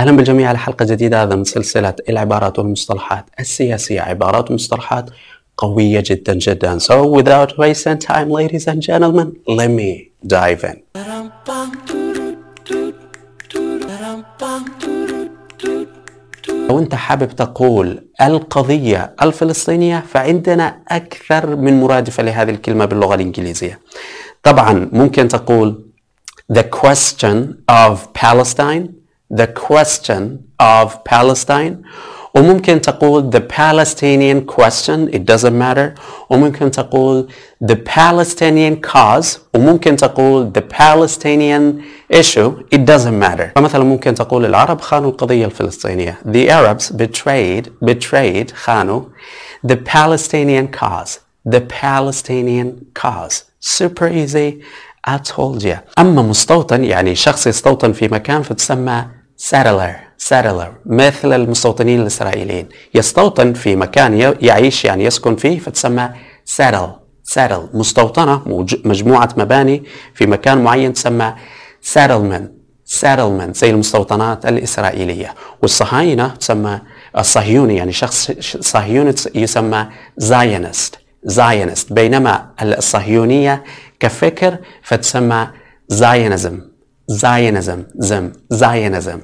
أهلا بالجميع على حلقة جديدة هذا من سلسلة العبارات والمصطلحات السياسية عبارات ومصطلحات قوية جدا جدا So without wasting time ladies and gentlemen let me dive in لو أنت حابب تقول القضية الفلسطينية فعندنا أكثر من مرادفة لهذه الكلمة باللغة الإنجليزية طبعا ممكن تقول the question of Palestine the question of Palestine or وممكن تقول the Palestinian question it doesn't matter Or وممكن تقول the Palestinian cause or وممكن تقول the Palestinian issue it doesn't matter فمثلا ممكن تقول العرب خانوا القضية الفلسطينية the Arabs betrayed betrayed خانوا the Palestinian cause the Palestinian cause super easy I told you أما مستوطن يعني شخص يستوطن في مكان فتسمى settler settler مثل المستوطنين الإسرائيليين يستوطن في مكان يعيش يعني يسكن فيه فتسمى settle settle مستوطنة مجموعة مباني في مكان معين تسمى settlement settlement زي المستوطنات الإسرائيلية والصهاينة تسمى الصهيوني يعني شخص صهيوني يسمى زاينست زاينست بينما الصهيونية كفكر فتسمى زاينزم زاينزم زم زاينزم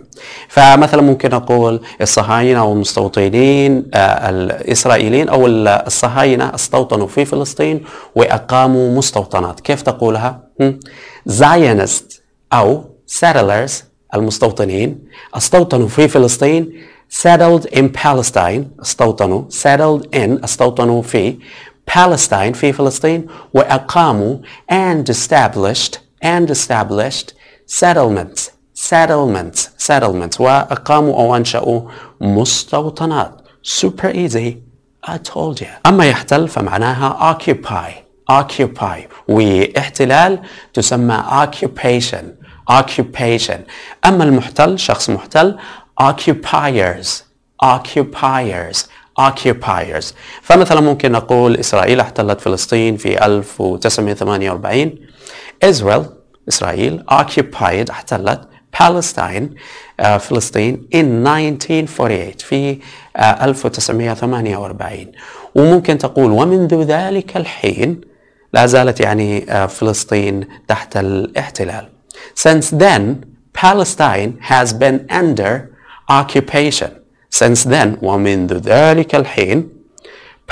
فمثلا ممكن نقول الصهاينة والمستوطنين آه، الإسرائيليين أو الصهاينة استوطنوا في فلسطين وأقاموا مستوطنات كيف تقولها؟ زاينست أو settlers المستوطنين استوطنوا في فلسطين settled in Palestine استوطنوا settled in استوطنوا في Palestine في فلسطين وأقاموا and established and established settlement settlements settlements وأقاموا أو أنشأوا مستوطنات super easy I told you أما يحتل فمعناها occupy occupy واحتلال تسمى occupation occupation أما المحتل شخص محتل occupiers occupiers occupiers فمثلا ممكن نقول إسرائيل احتلت فلسطين في 1948 Israel إسرائيل occupied احتلت Palestine uh, فلسطين in 1948 في uh, 1948 وممكن تقول ومنذ ذلك الحين لا زالت يعني uh, فلسطين تحت الاحتلال Since then Palestine has been under occupation Since then ومنذ ذلك الحين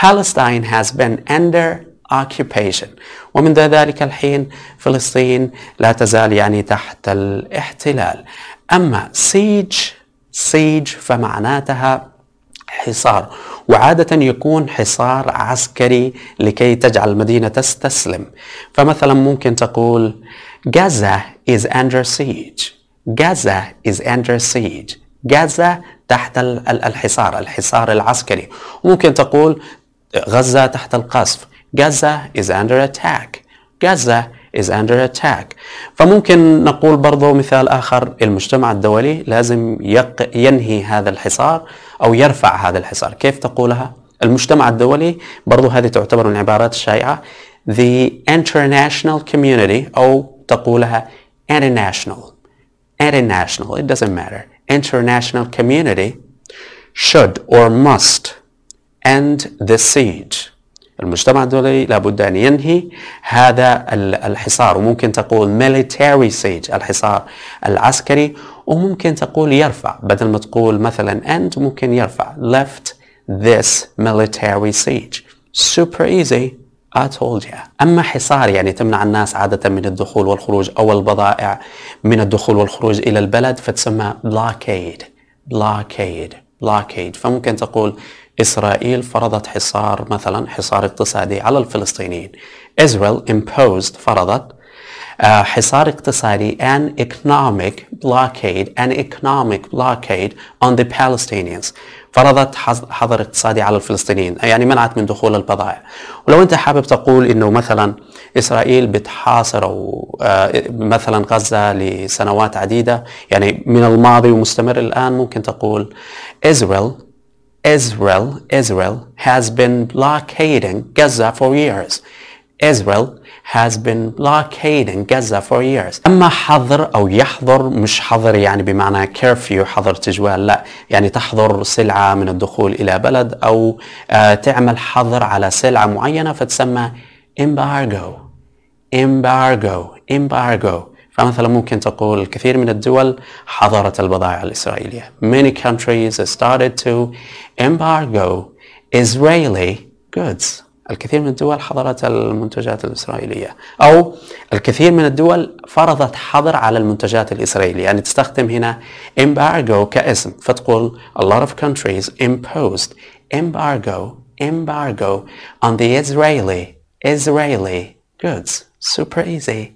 Palestine has been under occupation ومن ذلك الحين فلسطين لا تزال يعني تحت الاحتلال أما siege siege فمعناتها حصار وعادة يكون حصار عسكري لكي تجعل المدينة تستسلم فمثلا ممكن تقول Gaza is under siege Gaza is under siege غزة تحت الحصار الحصار العسكري ممكن تقول غزة تحت القصف Gaza is under attack Gaza is under attack فممكن نقول برضو مثال آخر المجتمع الدولي لازم يق ينهي هذا الحصار أو يرفع هذا الحصار كيف تقولها؟ المجتمع الدولي برضو هذه تعتبر من العبارات الشائعة the international community أو تقولها international international it doesn't matter international community should or must end the siege المجتمع الدولي لابد أن ينهي هذا الحصار وممكن تقول military siege الحصار العسكري وممكن تقول يرفع بدل ما تقول مثلا أنت ممكن يرفع left this military siege super easy I told you. أما حصار يعني تمنع الناس عادة من الدخول والخروج أو البضائع من الدخول والخروج إلى البلد فتسمى blockade blockade blockade فممكن تقول إسرائيل فرضت حصار مثلا حصار اقتصادي على الفلسطينيين Israel imposed فرضت آه، حصار اقتصادي an economic blockade an economic blockade on the Palestinians فرضت حظر اقتصادي على الفلسطينيين يعني منعت من دخول البضائع ولو انت حابب تقول انه مثلا اسرائيل بتحاصر او آه، مثلا غزه لسنوات عديده يعني من الماضي ومستمر الان ممكن تقول Israel Israel, Israel has been blockading Gaza for years. Israel has been blockading Gaza for years. أما حظر أو يحظر مش حظر يعني بمعنى كيرفيو حظر تجوال لا يعني تحظر سلعة من الدخول إلى بلد أو تعمل حظر على سلعة معينة فتسمى embargo. embargo embargo فمثلا ممكن تقول الكثير من الدول حضرت البضائع الإسرائيلية many countries started to embargo Israeli goods الكثير من الدول حضرت المنتجات الإسرائيلية أو الكثير من الدول فرضت حظر على المنتجات الإسرائيلية يعني تستخدم هنا embargo كاسم فتقول a lot of countries imposed embargo embargo on the Israeli Israeli goods super easy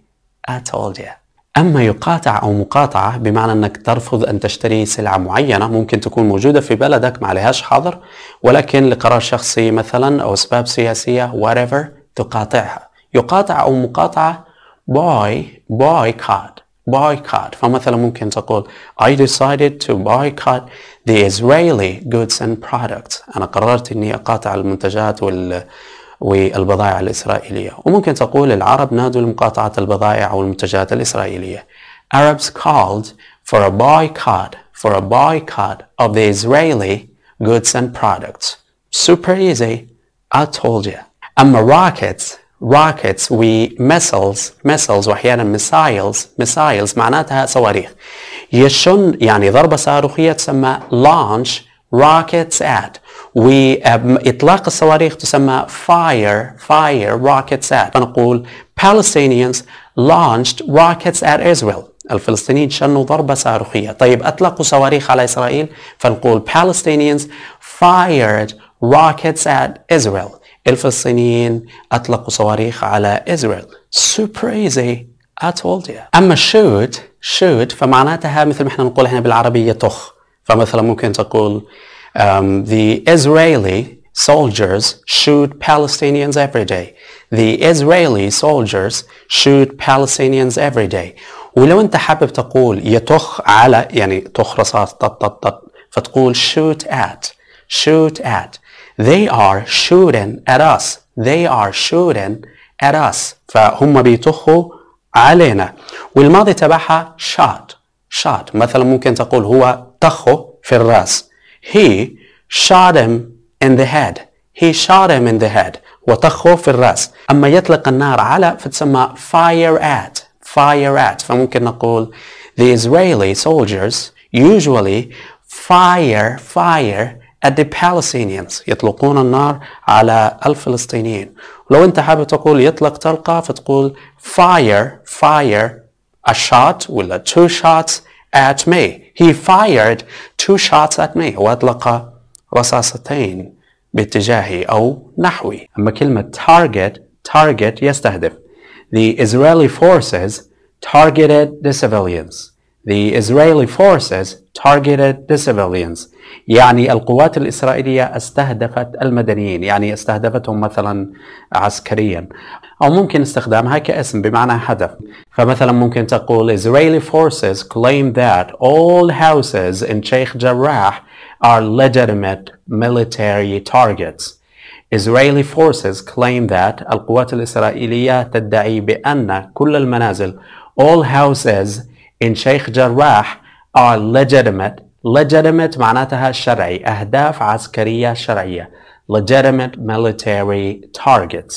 I told you أما يقاطع أو مقاطعة بمعنى أنك ترفض أن تشتري سلعة معينة ممكن تكون موجودة في بلدك ما عليهاش حظر ولكن لقرار شخصي مثلا أو أسباب سياسية whatever تقاطعها يقاطع أو مقاطعة باي boycott boycott فمثلا ممكن تقول I decided to boycott the Israeli goods and products أنا قررت أني أقاطع المنتجات وال والبضائع الإسرائيلية وممكن تقول العرب نادوا لمقاطعة البضائع والمنتجات الإسرائيلية Arabs called for a boycott for a boycott of the Israeli goods and products super easy I told you أما rockets rockets missiles missiles واحيانا missiles missiles معناتها صواريخ يشن يعني ضربة صاروخية تسمى launch rockets at واطلاق um, الصواريخ تسمى fire fire rockets at نقول Palestinians launched rockets at Israel الفلسطينيين شنوا ضربة صاروخية طيب أطلقوا صواريخ على إسرائيل فنقول Palestinians fired rockets at Israel الفلسطينيين أطلقوا صواريخ على إسرائيل super easy I told you أما shoot shoot فمعناتها مثل ما احنا نقول احنا بالعربية طخ فمثلا ممكن تقول Um, the Israeli soldiers shoot Palestinians every day. The Israeli soldiers shoot Palestinians every day. ولو انت حابب تقول يطخ على يعني طخ رصاص طط طط طط فتقول shoot at shoot at they are shooting at us they are shooting at us فهم بيطخوا علينا والماضي تبعها shot shot مثلا ممكن تقول هو طخه في الراس He shot him in the head. He shot him in the head. وطخه في الرأس. أما يطلق النار على فتسمى fire at. Fire at. فممكن نقول the Israeli soldiers usually fire fire at the Palestinians يطلقون النار على الفلسطينيين لو انت حابب تقول يطلق طلقة فتقول fire fire a shot ولا two shots at me. He fired two shots at me وأطلق رصاصتين باتجاهي أو نحوي. أما كلمة target target يستهدف. The Israeli forces targeted the civilians the Israeli forces targeted the civilians يعني القوات الإسرائيلية استهدفت المدنيين يعني استهدفتهم مثلا عسكريا أو ممكن استخدامها كاسم بمعنى هدف فمثلا ممكن تقول Israeli forces claim that all houses in Sheikh Jarrah are legitimate military targets Israeli forces claim that القوات الإسرائيلية تدعي بأن كل المنازل all houses إن شيخ جراح are legitimate legitimate معناتها شرعي أهداف عسكرية شرعية legitimate military targets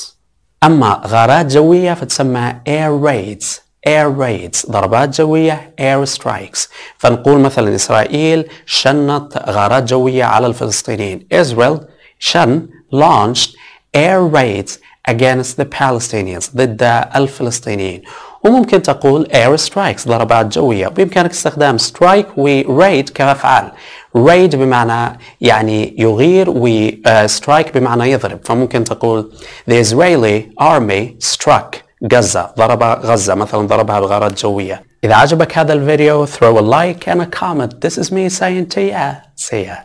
أما غارات جوية فتسمى air raids air raids ضربات جوية air strikes فنقول مثلا إسرائيل شنت غارات جوية على الفلسطينيين Israel شن launched air raids against the Palestinians ضد الفلسطينيين وممكن تقول air strikes ضربات جوية بإمكانك استخدام strike و raid كأفعال raid بمعنى يعني يغير و آه، strike بمعنى يضرب فممكن تقول the Israeli army struck غزة ضرب غزة مثلا ضربها بغارات جوية إذا عجبك هذا الفيديو throw a like and a comment this is me saying to you see ya